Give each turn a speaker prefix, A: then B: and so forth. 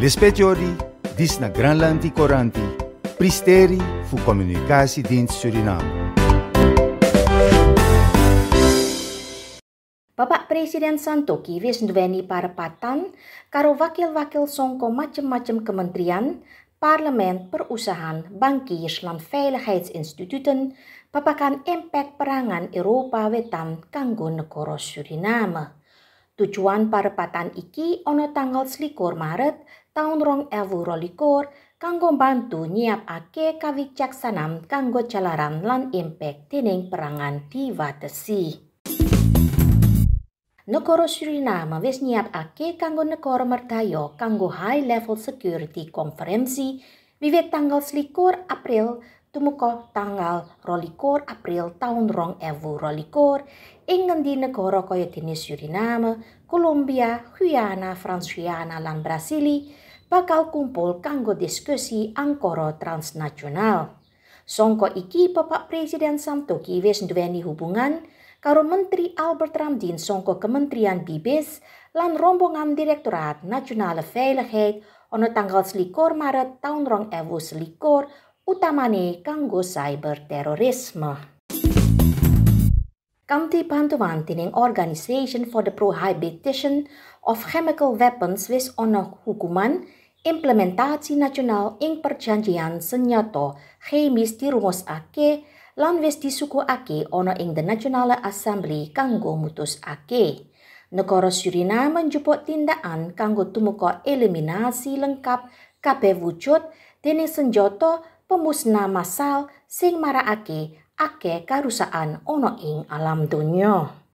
A: l dis disna Granlanti Koranti, pristeri fu komunikasi din Suriname. Bapak Presiden Santoki wis nduweni parepatan karo wakil-wakil songko macem-macem kementerian, parlemen, perusahaan, banki, lan veiligheidsinstituten papakan impact perangan Eropa Wetan kanggo negara Suriname. Tujuan parepatan iki ono tanggal selikur Maret Tahun rong ewu rolikur kanggo ake nyiapake kawicaksanan kanggo calaran lan impact tining perangan Watesi. Negara Suriname wis nyiap ake kanggo negara merdaya kanggo High Level Security konferensi, wiwit tanggal selikur April tumuka tanggal rolikor April tahun rong ewu rolikur ing ngendi negara kaya dene Suriname, Kolombia, Guyana, Fransiana lan Brasili bakal kumpul kanggo diskusi angkoro transnasional. Songko iki Bapak Presiden Samtoki wis nduweni hubungan karo Menteri Albert Ramdin songko Kementerian Bibis lan rombongan Direktorat nasional Veiligheid ono tanggal selikor Maret tahun rong ewu selikor utamane kanggo cyber terorisme. Kanti bantuan tining Organization for the Prohibition of Chemical Weapons wis ono hukuman implementasi nasional ing perjanjian senyato chemis dirumusake lan wis disukuhake ana ing The National Assembly kanggo mutusake. Negara Suriname njupuk tindakan kanggo tumuka eliminasi lengkap kabeh wujud dene senjata pemusnah massal sing marakake akeh karusakan ana ing alam donya.